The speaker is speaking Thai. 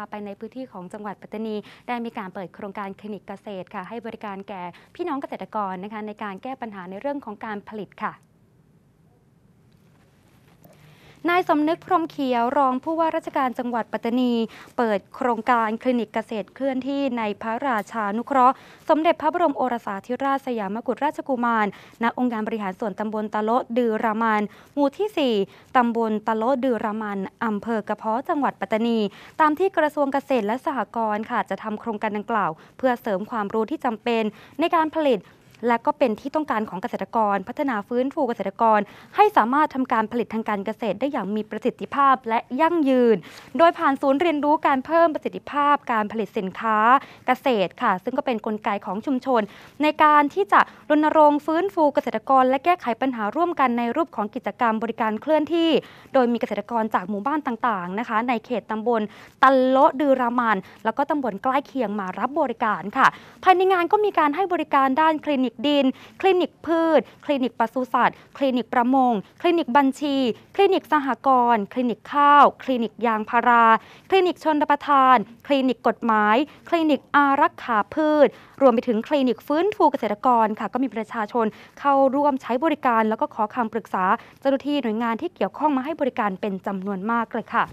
าไปในพื้นที่ของจังหวัดปัตตานี ได้มีการเปิดโครงการคลินิกเกษตรค่ะ ให้บริการแก่พี่น้องเกษตรกรนะคะในการแก้ปัญหาในเรื่องของการผลิตค่ะนายสมนึกพรมเขียวรองผู้ว่าราชการจังหวัดปัตตานี เปิดโครงการคลินิกเกษตรเคลื่อนที่ในพระราชานุเคราะห์ สมเด็จพระบรมโอรสาธิราชสยามกุฎราชกุมารณองค์การบริหารส่วนตำบลตะโลดือรามันหมู่ที่ 4ตำบลตะโลดือรามันอำเภอกระเพาะจังหวัดปัตตานี ตามที่กระทรวงเกษตรและสหกรณ์ค่ะจะทำโครงการดังกล่าว เพื่อเสริมความรู้ที่จำเป็นในการผลิตและก็เป็นที่ต้องการของเกษตรกร พัฒนาฟื้นฟูเกษตรกร ให้สามารถทำการผลิตทางการเกษตร ได้อย่างมีประสิทธิภาพและยั่งยืน โดยผ่านศูนย์เรียนรู้การเพิ่มประสิทธิภาพ การผลิตสินค้าเกษตรค่ะซึ่งก็เป็นนกลไกของชุมชน ในการที่จะรณรงค์ฟื้นฟูเกษตรกร และแก้ไขปัญหาร่วมกันในรูปของกิจกรรมบริการเคลื่อนที่ โดยมีเกษตรกรจากหมู่บ้านต่างๆนะคะในเขตตำบลตันโลดือรามัน แล้วก็ตำบลใกล้เคียงมารับบริการค่ะ ภายในงานก็มีการให้บริการด้านคลินิกิกดินคลินิกพืช คลินิกปศุสัตว์ คลินิกประมงคลินิกบัญชี คลินิกสหกรณ์คลินิกข้าว คลินิกยางพารา คลินิกชนรประทาน คลินิกกฎหมาย คลินิกอารักขาพืช รวมไปถึงคลินิกฟื้นฟูเกษตรกรค่ะ ก็มีประชาชน เข้าร่วมใช้บริการแล้วก็ขอคำปรึกษาเจ้าหน้าที่หน่วยงานที่เกี่ยวข้องมาให้บริการเป็นจำนวนมากเลยค่ะ